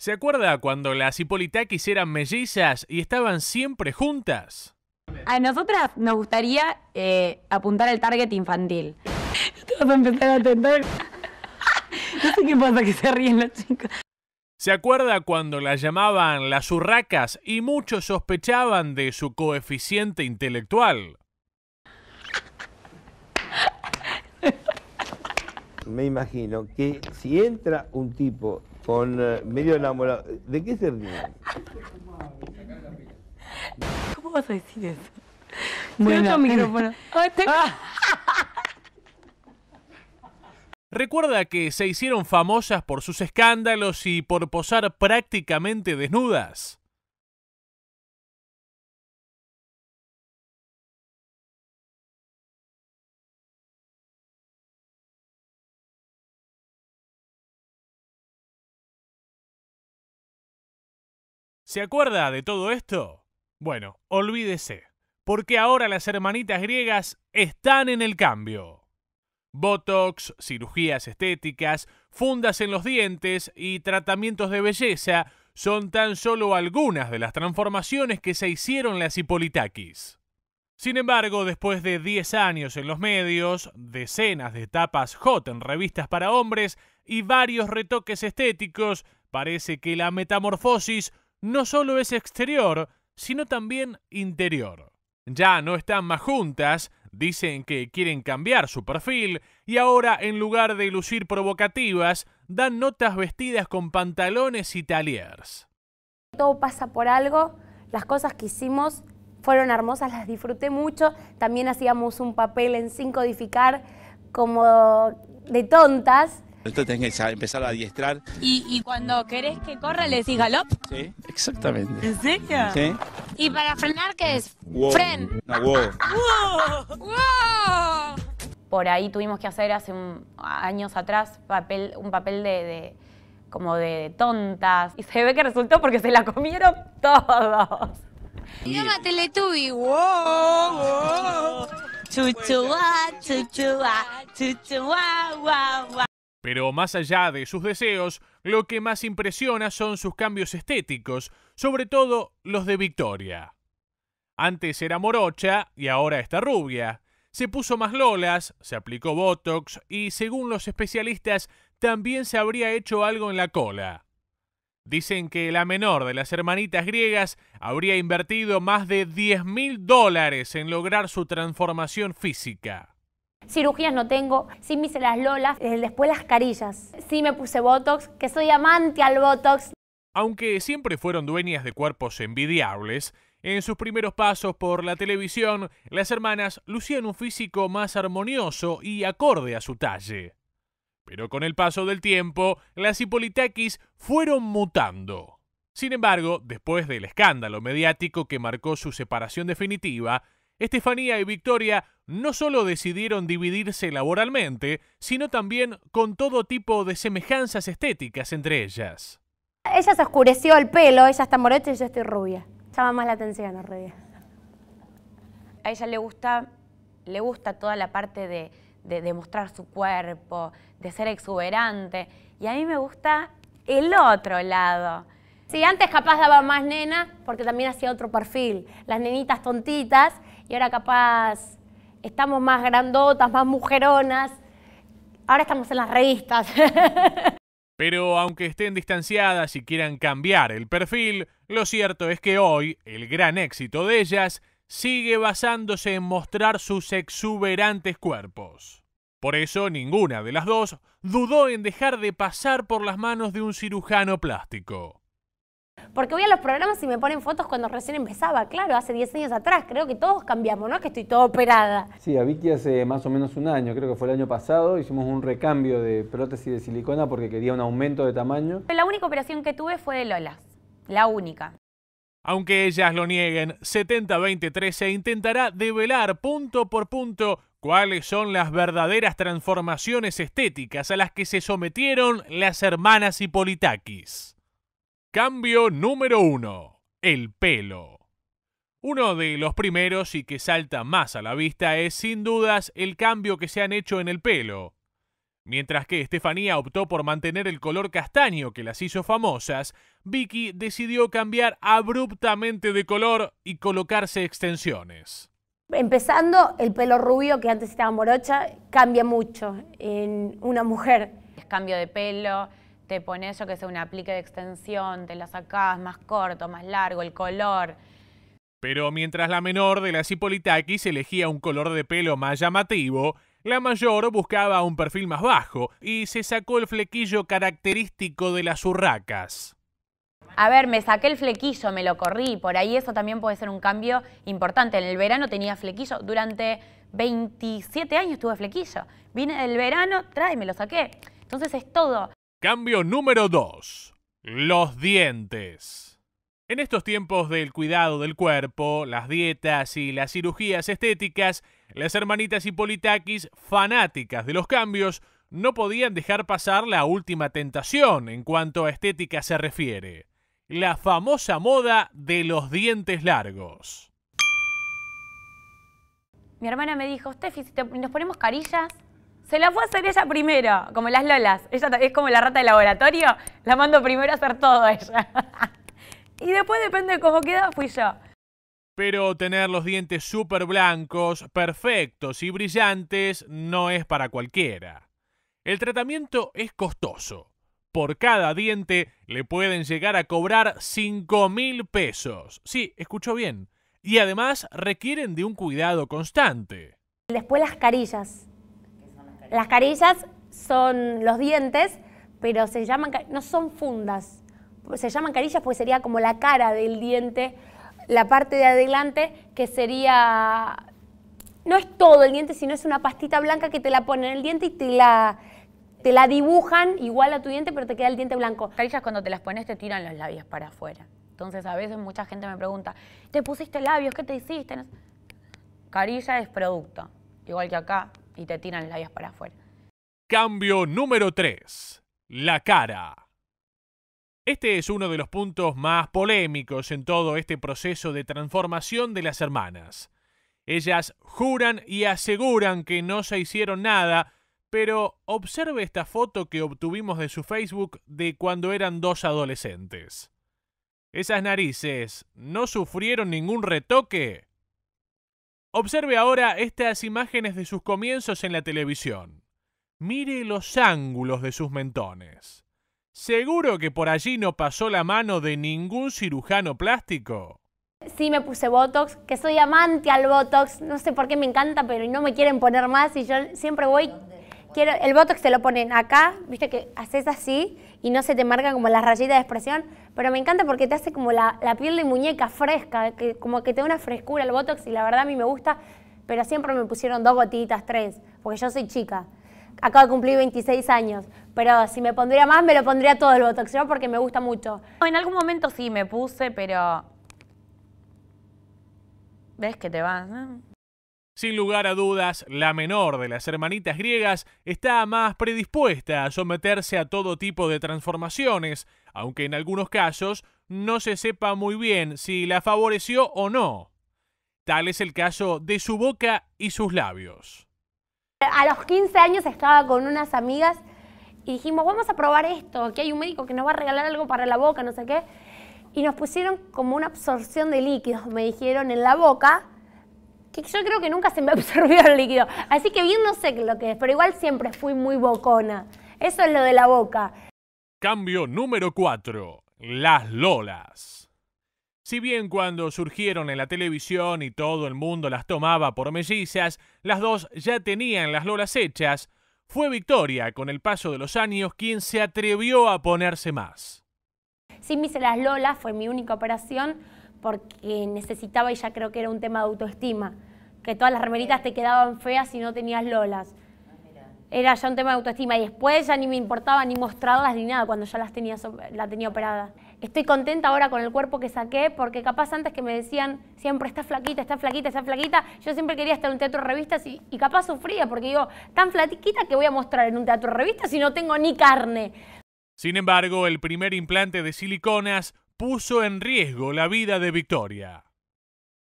¿Se acuerda cuando las Hipolitakis eran mellizas y estaban siempre juntas? A nosotras nos gustaría eh, apuntar al target infantil. Te a a tentar. no sé qué pasa que se ríen las chicas? ¿Se acuerda cuando las llamaban las urracas y muchos sospechaban de su coeficiente intelectual? me imagino que si entra un tipo con eh, medio enamorado, ¿de qué se ríe? ¿Cómo vas a decir eso? Bueno. micrófono. Ah. Recuerda que se hicieron famosas por sus escándalos y por posar prácticamente desnudas. ¿Se acuerda de todo esto? Bueno, olvídese, porque ahora las hermanitas griegas están en el cambio. Botox, cirugías estéticas, fundas en los dientes y tratamientos de belleza son tan solo algunas de las transformaciones que se hicieron las Hipolitakis. Sin embargo, después de 10 años en los medios, decenas de tapas hot en revistas para hombres y varios retoques estéticos, parece que la metamorfosis no solo es exterior, sino también interior. Ya no están más juntas, dicen que quieren cambiar su perfil y ahora en lugar de lucir provocativas, dan notas vestidas con pantalones y taliers. Todo pasa por algo, las cosas que hicimos fueron hermosas, las disfruté mucho, también hacíamos un papel en Sin Codificar como de tontas, entonces tenés que empezar a adiestrar. ¿Y, cuando querés que corra le decís galop? Sí, exactamente. ¿En serio? Sí. ¿Y para frenar qué es? Fren. wow. wow. wow. Por ahí tuvimos que hacer hace un, años atrás papel, un papel de, como de tontas. Y se ve que resultó porque se la comieron todos. Llama Teletubi. Wow, wow. Chuchuá, chuchuá, chuchuá, wow, wow. Pero más allá de sus deseos, lo que más impresiona son sus cambios estéticos, sobre todo los de Victoria. Antes era morocha y ahora está rubia. Se puso más lolas, se aplicó Botox y, según los especialistas, también se habría hecho algo en la cola. Dicen que la menor de las hermanitas griegas habría invertido más de 10 mil dólares en lograr su transformación física cirugías no tengo, sí me hice las lolas, eh, después las carillas, sí me puse Botox, que soy amante al Botox. Aunque siempre fueron dueñas de cuerpos envidiables, en sus primeros pasos por la televisión, las hermanas lucían un físico más armonioso y acorde a su talle. Pero con el paso del tiempo, las Hipolitakis fueron mutando. Sin embargo, después del escándalo mediático que marcó su separación definitiva, Estefanía y Victoria no solo decidieron dividirse laboralmente, sino también con todo tipo de semejanzas estéticas entre ellas. Ella se oscureció el pelo, ella está morocha y yo estoy rubia. Llama más la atención a rubia. A ella le gusta, le gusta toda la parte de, de, mostrar su cuerpo, de ser exuberante. Y a mí me gusta el otro lado. Sí, antes capaz daba más nena porque también hacía otro perfil. Las nenitas tontitas y ahora capaz estamos más grandotas, más mujeronas. Ahora estamos en las revistas. Pero aunque estén distanciadas y quieran cambiar el perfil, lo cierto es que hoy el gran éxito de ellas sigue basándose en mostrar sus exuberantes cuerpos. Por eso ninguna de las dos dudó en dejar de pasar por las manos de un cirujano plástico. Porque voy a los programas y me ponen fotos cuando recién empezaba, claro, hace 10 años atrás. Creo que todos cambiamos, no que estoy toda operada. Sí, a Vicky hace más o menos un año, creo que fue el año pasado, hicimos un recambio de prótesis de silicona porque quería un aumento de tamaño. La única operación que tuve fue de Lolas, la única. Aunque ellas lo nieguen, 70 20 intentará develar punto por punto cuáles son las verdaderas transformaciones estéticas a las que se sometieron las hermanas Hipolitakis. Cambio número uno. El pelo. Uno de los primeros y que salta más a la vista es sin dudas el cambio que se han hecho en el pelo. Mientras que Estefanía optó por mantener el color castaño que las hizo famosas, Vicky decidió cambiar abruptamente de color y colocarse extensiones. Empezando, el pelo rubio que antes estaba morocha cambia mucho en una mujer. Es cambio de pelo, te pones, yo que sé, un aplique de extensión, te la sacás más corto, más largo, el color. Pero mientras la menor de las Hipolitakis elegía un color de pelo más llamativo, la mayor buscaba un perfil más bajo y se sacó el flequillo característico de las urracas. A ver, me saqué el flequillo, me lo corrí, por ahí eso también puede ser un cambio importante. En el verano tenía flequillo, durante 27 años tuve flequillo. Vine el verano, trae, me lo saqué. Entonces es todo. Cambio número 2. Los dientes. En estos tiempos del cuidado del cuerpo, las dietas y las cirugías estéticas, las hermanitas Hipolitakis, fanáticas de los cambios, no podían dejar pasar la última tentación en cuanto a estética se refiere, la famosa moda de los dientes largos. Mi hermana me dijo, Steffi, nos ponemos carillas, se la fue a hacer ella primero, como las lolas. Ella es como la rata de laboratorio, la mando primero a hacer todo ella. y después depende de cómo queda, fui yo. Pero tener los dientes súper blancos, perfectos y brillantes no es para cualquiera. El tratamiento es costoso. Por cada diente le pueden llegar a cobrar 5 mil pesos. Sí, escuchó bien. Y además requieren de un cuidado constante. Después las carillas. Las carillas son los dientes, pero se llaman, no son fundas, se llaman carillas porque sería como la cara del diente, la parte de adelante que sería, no es todo el diente, sino es una pastita blanca que te la ponen en el diente y te la, te la dibujan igual a tu diente, pero te queda el diente blanco. Carillas cuando te las pones te tiran los labios para afuera. Entonces a veces mucha gente me pregunta, ¿te pusiste labios? ¿Qué te hiciste? Carilla es producto, igual que acá, y te tiran las labios para afuera. Cambio número 3. La cara. Este es uno de los puntos más polémicos en todo este proceso de transformación de las hermanas. Ellas juran y aseguran que no se hicieron nada, pero observe esta foto que obtuvimos de su Facebook de cuando eran dos adolescentes. ¿Esas narices no sufrieron ningún retoque? Observe ahora estas imágenes de sus comienzos en la televisión. Mire los ángulos de sus mentones. Seguro que por allí no pasó la mano de ningún cirujano plástico. Sí, me puse Botox, que soy amante al Botox. No sé por qué me encanta, pero no me quieren poner más y yo siempre voy... Quiero, el Botox te lo ponen acá, viste que haces así y no se te marcan como las rayitas de expresión, pero me encanta porque te hace como la, piel de muñeca fresca, como que te da una frescura el Botox y la verdad a mí me gusta, pero siempre me pusieron dos gotitas, tres, porque yo soy chica. Acabo de cumplir 26 años, pero si me pondría más, me lo pondría todo el Botox, yo porque me gusta mucho. En algún momento sí me puse, pero... ¿Ves que te vas? Eh? Sin lugar a dudas, la menor de las hermanitas griegas está más predispuesta a someterse a todo tipo de transformaciones, aunque en algunos casos no se sepa muy bien si la favoreció o no. Tal es el caso de su boca y sus labios. A los 15 años estaba con unas amigas y dijimos, vamos a probar esto, aquí hay un médico que nos va a regalar algo para la boca, no sé qué. Y nos pusieron como una absorción de líquidos, me dijeron, en la boca yo creo que nunca se me absorbió el líquido. Así que bien no sé lo que es, pero igual siempre fui muy bocona. Eso es lo de la boca. Cambio número 4. Las Lolas. Si bien cuando surgieron en la televisión y todo el mundo las tomaba por mellizas, las dos ya tenían las Lolas hechas, fue Victoria con el paso de los años quien se atrevió a ponerse más. Sí me hice las Lolas, fue mi única operación, porque necesitaba, y ya creo que era un tema de autoestima, que todas las remeritas te quedaban feas si no tenías lolas. Era ya un tema de autoestima y después ya ni me importaba ni mostrarlas ni nada cuando ya las tenía, la tenía operada. Estoy contenta ahora con el cuerpo que saqué porque capaz antes que me decían siempre está flaquita, está flaquita, está flaquita, yo siempre quería estar en un teatro de revistas y, y capaz sufría porque digo, tan flaquita que voy a mostrar en un teatro de revistas si no tengo ni carne. Sin embargo, el primer implante de siliconas puso en riesgo la vida de Victoria.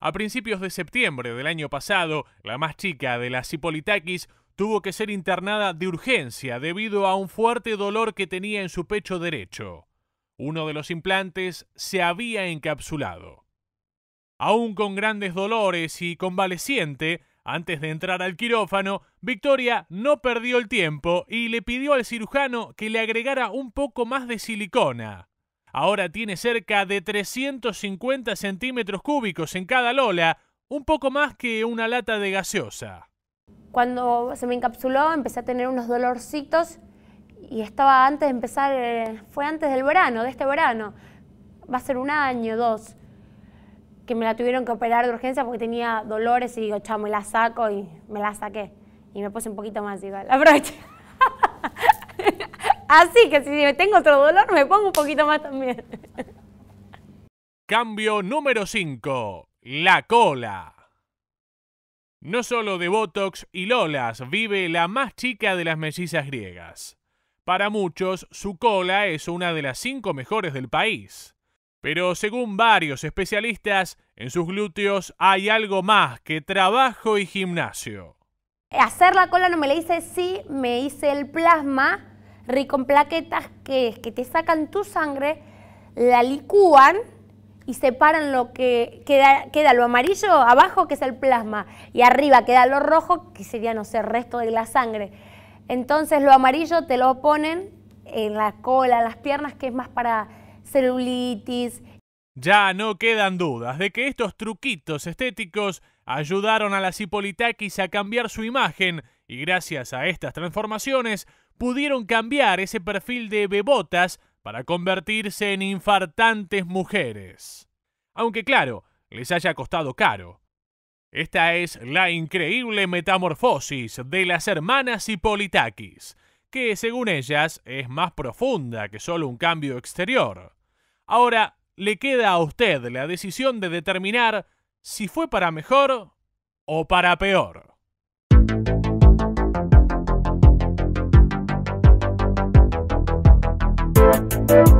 A principios de septiembre del año pasado, la más chica de las Hipolitakis tuvo que ser internada de urgencia debido a un fuerte dolor que tenía en su pecho derecho. Uno de los implantes se había encapsulado. Aún con grandes dolores y convaleciente, antes de entrar al quirófano, Victoria no perdió el tiempo y le pidió al cirujano que le agregara un poco más de silicona, Ahora tiene cerca de 350 centímetros cúbicos en cada lola, un poco más que una lata de gaseosa. Cuando se me encapsuló empecé a tener unos dolorcitos y estaba antes de empezar, eh, fue antes del verano, de este verano, va a ser un año, dos, que me la tuvieron que operar de urgencia porque tenía dolores y digo, chao, me la saco y me la saqué. Y me puse un poquito más igual, aproveché. Así que si me tengo otro dolor, me pongo un poquito más también. Cambio número 5. La cola. No solo de Botox y Lolas vive la más chica de las mellizas griegas. Para muchos, su cola es una de las cinco mejores del país. Pero según varios especialistas, en sus glúteos hay algo más que trabajo y gimnasio. Hacer la cola no me la hice, sí, me hice el plasma, rico en plaquetas, que es que te sacan tu sangre, la licúan y separan lo que queda, queda lo amarillo abajo, que es el plasma, y arriba queda lo rojo, que sería, no sé, resto de la sangre. Entonces lo amarillo te lo ponen en la cola, en las piernas, que es más para celulitis. Ya no quedan dudas de que estos truquitos estéticos ayudaron a las Hipolitakis a cambiar su imagen y gracias a estas transformaciones pudieron cambiar ese perfil de bebotas para convertirse en infartantes mujeres. Aunque claro, les haya costado caro. Esta es la increíble metamorfosis de las hermanas Hipolitakis, que según ellas es más profunda que solo un cambio exterior. Ahora, le queda a usted la decisión de determinar si fue para mejor o para peor. Thank you.